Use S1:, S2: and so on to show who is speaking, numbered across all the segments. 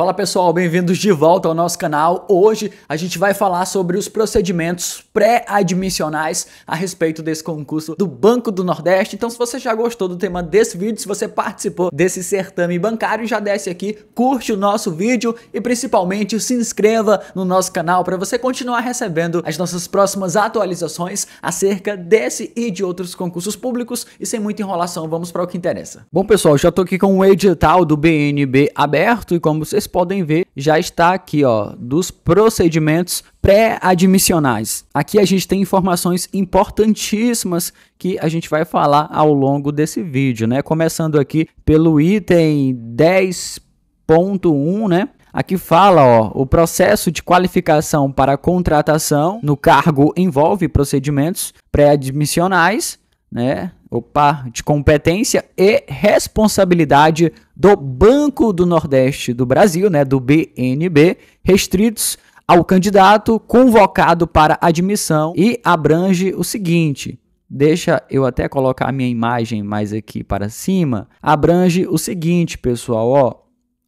S1: Fala pessoal, bem-vindos de volta ao nosso canal. Hoje a gente vai falar sobre os procedimentos pré-admissionais a respeito desse concurso do Banco do Nordeste. Então, se você já gostou do tema desse vídeo, se você participou desse certame bancário, já desce aqui, curte o nosso vídeo e principalmente se inscreva no nosso canal para você continuar recebendo as nossas próximas atualizações acerca desse e de outros concursos públicos. E sem muita enrolação, vamos para o que interessa. Bom, pessoal, já estou aqui com o edital do BNB aberto e como vocês podem ver, já está aqui, ó, dos procedimentos pré-admissionais. Aqui a gente tem informações importantíssimas que a gente vai falar ao longo desse vídeo, né? Começando aqui pelo item 10.1, né? Aqui fala, ó, o processo de qualificação para contratação no cargo envolve procedimentos pré-admissionais, né? opa, de competência e responsabilidade do Banco do Nordeste do Brasil, né, do BNB, restritos ao candidato convocado para admissão e abrange o seguinte: deixa eu até colocar a minha imagem mais aqui para cima, abrange o seguinte, pessoal, ó,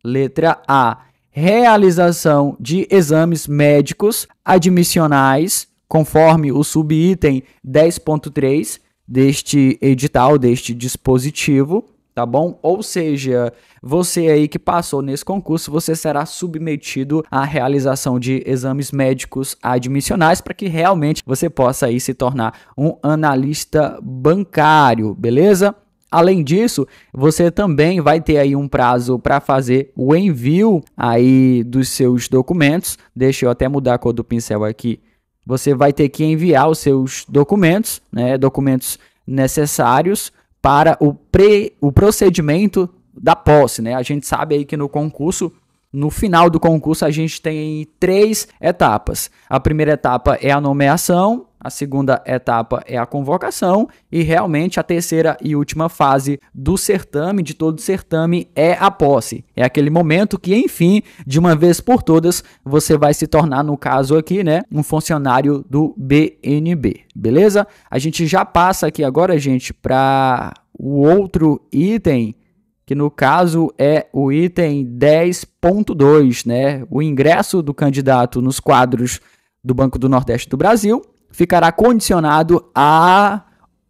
S1: letra A, realização de exames médicos admissionais, conforme o subitem 10.3 deste edital, deste dispositivo, tá bom? Ou seja, você aí que passou nesse concurso, você será submetido à realização de exames médicos admissionais para que realmente você possa aí se tornar um analista bancário, beleza? Além disso, você também vai ter aí um prazo para fazer o envio aí dos seus documentos. Deixa eu até mudar a cor do pincel aqui você vai ter que enviar os seus documentos, né, documentos necessários para o, pre, o procedimento da posse. Né? A gente sabe aí que no concurso, no final do concurso, a gente tem três etapas. A primeira etapa é a nomeação, a segunda etapa é a convocação e realmente a terceira e última fase do certame, de todo certame, é a posse. É aquele momento que, enfim, de uma vez por todas, você vai se tornar, no caso aqui, né, um funcionário do BNB, beleza? A gente já passa aqui agora, gente, para o outro item que no caso é o item 10.2, né? O ingresso do candidato nos quadros do Banco do Nordeste do Brasil ficará condicionado à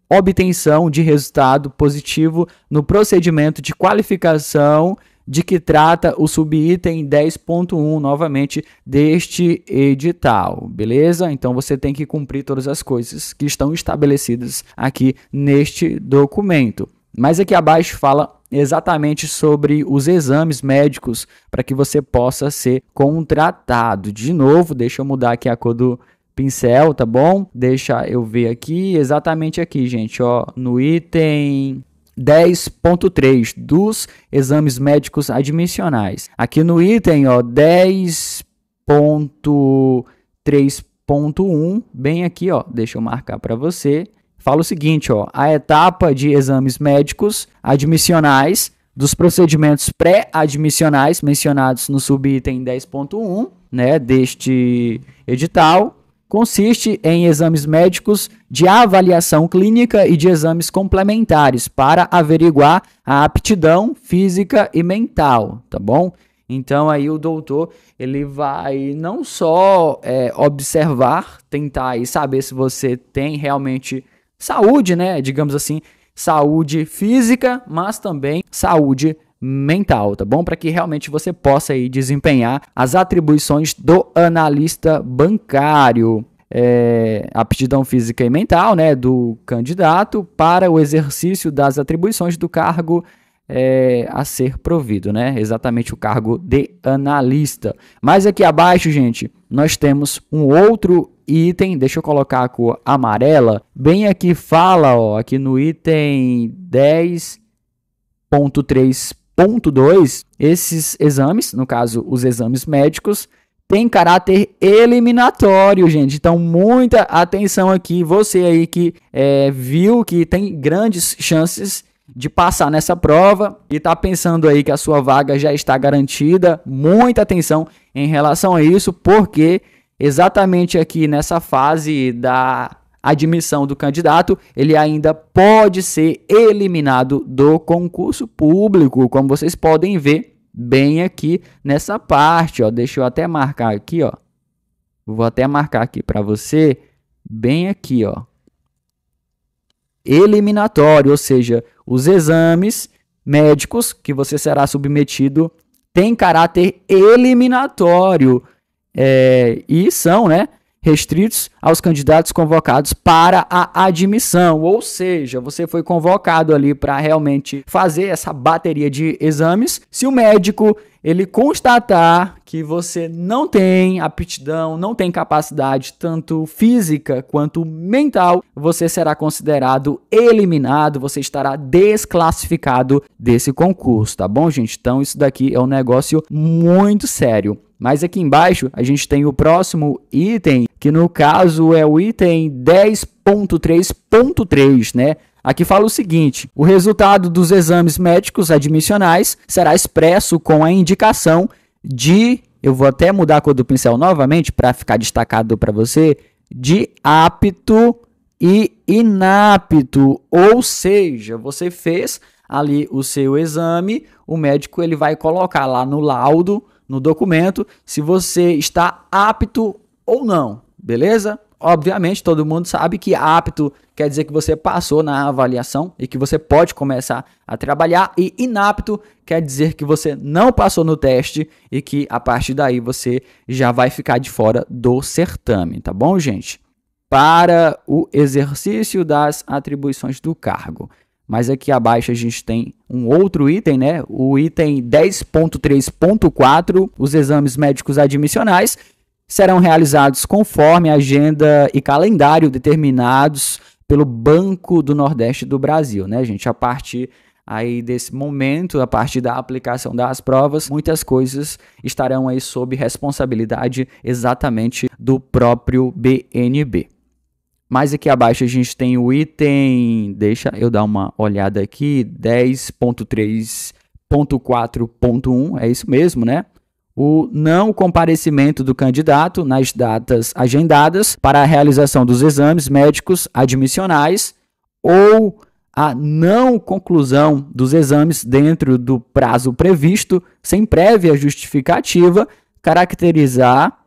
S1: obtenção de resultado positivo no procedimento de qualificação de que trata o subitem 10.1 novamente deste edital, beleza? Então você tem que cumprir todas as coisas que estão estabelecidas aqui neste documento. Mas aqui abaixo fala exatamente sobre os exames médicos para que você possa ser contratado. De novo, deixa eu mudar aqui a cor do pincel, tá bom? Deixa eu ver aqui, exatamente aqui, gente, ó, no item 10.3 dos exames médicos admissionais. Aqui no item, ó, 10.3.1, bem aqui, ó, deixa eu marcar para você. Fala o seguinte, ó, a etapa de exames médicos admissionais dos procedimentos pré-admissionais mencionados no subitem 10.1, né, deste edital, consiste em exames médicos de avaliação clínica e de exames complementares para averiguar a aptidão física e mental, tá bom? Então aí o doutor ele vai não só é, observar, tentar e saber se você tem realmente saúde, né? Digamos assim, saúde física, mas também saúde mental, tá bom? Para que realmente você possa aí desempenhar as atribuições do analista bancário. É, aptidão física e mental né, do candidato para o exercício das atribuições do cargo é, a ser provido, né? Exatamente o cargo de analista. Mas aqui abaixo, gente, nós temos um outro item, deixa eu colocar a cor amarela, bem aqui fala, ó, aqui no item 10.3 Ponto 2, esses exames, no caso os exames médicos, têm caráter eliminatório, gente. Então, muita atenção aqui. Você aí que é, viu que tem grandes chances de passar nessa prova e está pensando aí que a sua vaga já está garantida, muita atenção em relação a isso, porque exatamente aqui nessa fase da admissão do candidato, ele ainda pode ser eliminado do concurso público, como vocês podem ver bem aqui nessa parte, ó. Deixa eu até marcar aqui, ó. Vou até marcar aqui para você, bem aqui, ó. Eliminatório, ou seja, os exames médicos que você será submetido têm caráter eliminatório é, e são, né? restritos aos candidatos convocados para a admissão, ou seja, você foi convocado ali para realmente fazer essa bateria de exames. Se o médico ele constatar que você não tem aptidão, não tem capacidade tanto física quanto mental, você será considerado eliminado, você estará desclassificado desse concurso, tá bom, gente? Então isso daqui é um negócio muito sério. Mas aqui embaixo a gente tem o próximo item, que no caso é o item 10.3.3, né? Aqui fala o seguinte: o resultado dos exames médicos admissionais será expresso com a indicação de, eu vou até mudar a cor do pincel novamente para ficar destacado para você, de apto e inapto, ou seja, você fez ali o seu exame, o médico ele vai colocar lá no laudo, no documento, se você está apto ou não, beleza? Obviamente, todo mundo sabe que apto quer dizer que você passou na avaliação e que você pode começar a trabalhar, e inapto quer dizer que você não passou no teste e que a partir daí você já vai ficar de fora do certame, tá bom, gente? Para o exercício das atribuições do cargo. Mas aqui abaixo a gente tem um outro item, né? O item 10.3.4, os exames médicos admissionais serão realizados conforme agenda e calendário determinados pelo Banco do Nordeste do Brasil, né, gente? A partir aí desse momento, a partir da aplicação das provas, muitas coisas estarão aí sob responsabilidade exatamente do próprio BNB. Mas aqui abaixo a gente tem o item, deixa eu dar uma olhada aqui, 10.3.4.1, é isso mesmo, né? o não comparecimento do candidato nas datas agendadas para a realização dos exames médicos admissionais ou a não conclusão dos exames dentro do prazo previsto, sem prévia justificativa, caracterizar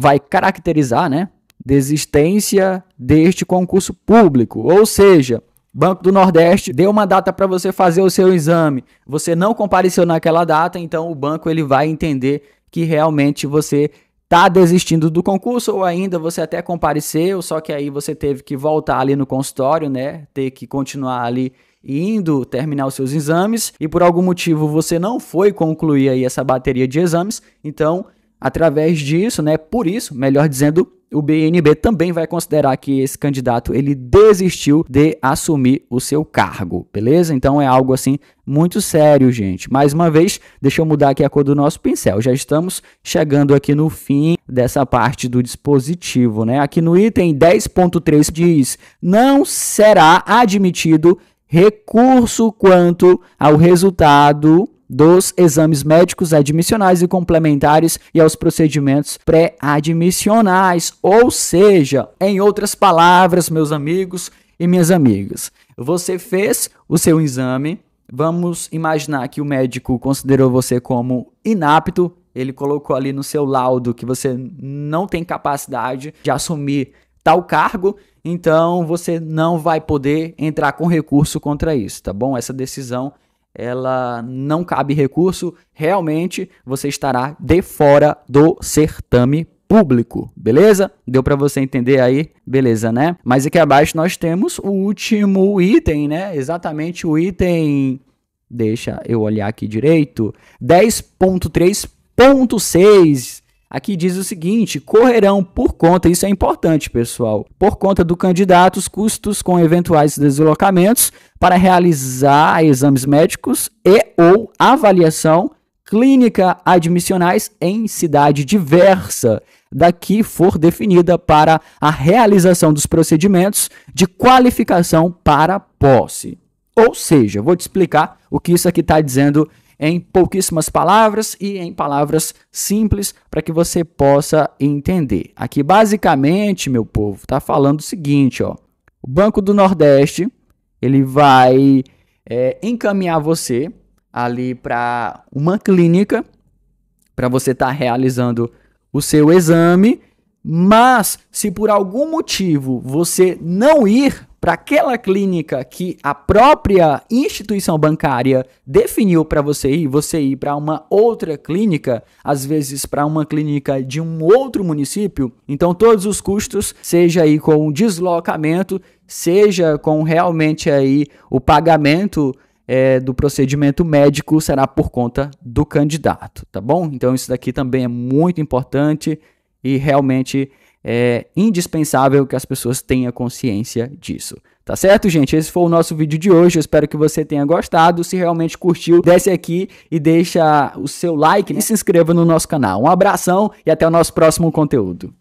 S1: vai caracterizar, né, desistência deste concurso público, ou seja, Banco do Nordeste deu uma data para você fazer o seu exame, você não compareceu naquela data, então o banco ele vai entender que realmente você está desistindo do concurso ou ainda você até compareceu, só que aí você teve que voltar ali no consultório, né? Ter que continuar ali indo terminar os seus exames e por algum motivo você não foi concluir aí essa bateria de exames, então através disso, né? Por isso, melhor dizendo, o BNB também vai considerar que esse candidato ele desistiu de assumir o seu cargo, beleza? Então é algo assim muito sério, gente. Mais uma vez, deixa eu mudar aqui a cor do nosso pincel. Já estamos chegando aqui no fim dessa parte do dispositivo, né? Aqui no item 10.3 diz: "Não será admitido recurso quanto ao resultado dos exames médicos admissionais e complementares e aos procedimentos pré-admissionais. Ou seja, em outras palavras, meus amigos e minhas amigas, você fez o seu exame. Vamos imaginar que o médico considerou você como inapto, ele colocou ali no seu laudo que você não tem capacidade de assumir tal cargo, então você não vai poder entrar com recurso contra isso, tá bom? Essa decisão ela não cabe recurso, realmente você estará de fora do certame público, beleza? Deu para você entender aí? Beleza, né? Mas aqui abaixo nós temos o último item, né? Exatamente o item Deixa eu olhar aqui direito. 10.3.6 Aqui diz o seguinte: correrão por conta, isso é importante, pessoal, por conta do candidato os custos com eventuais deslocamentos para realizar exames médicos e ou avaliação clínica admissionais em cidade diversa da que for definida para a realização dos procedimentos de qualificação para posse. Ou seja, vou te explicar o que isso aqui está dizendo em pouquíssimas palavras e em palavras simples para que você possa entender. Aqui, basicamente, meu povo, está falando o seguinte: ó, o Banco do Nordeste ele vai é, encaminhar você ali para uma clínica para você estar tá realizando o seu exame. Mas se por algum motivo você não ir para aquela clínica que a própria instituição bancária definiu para você ir, você ir para uma outra clínica, às vezes para uma clínica de um outro município, então todos os custos, seja aí com o deslocamento, seja com realmente aí o pagamento é, do procedimento médico será por conta do candidato, tá bom? Então isso daqui também é muito importante e realmente é indispensável que as pessoas tenham consciência disso. Tá certo, gente? Esse foi o nosso vídeo de hoje. Eu espero que você tenha gostado. Se realmente curtiu, desce aqui e deixa o seu like né? e se inscreva no nosso canal. Um abração e até o nosso próximo conteúdo.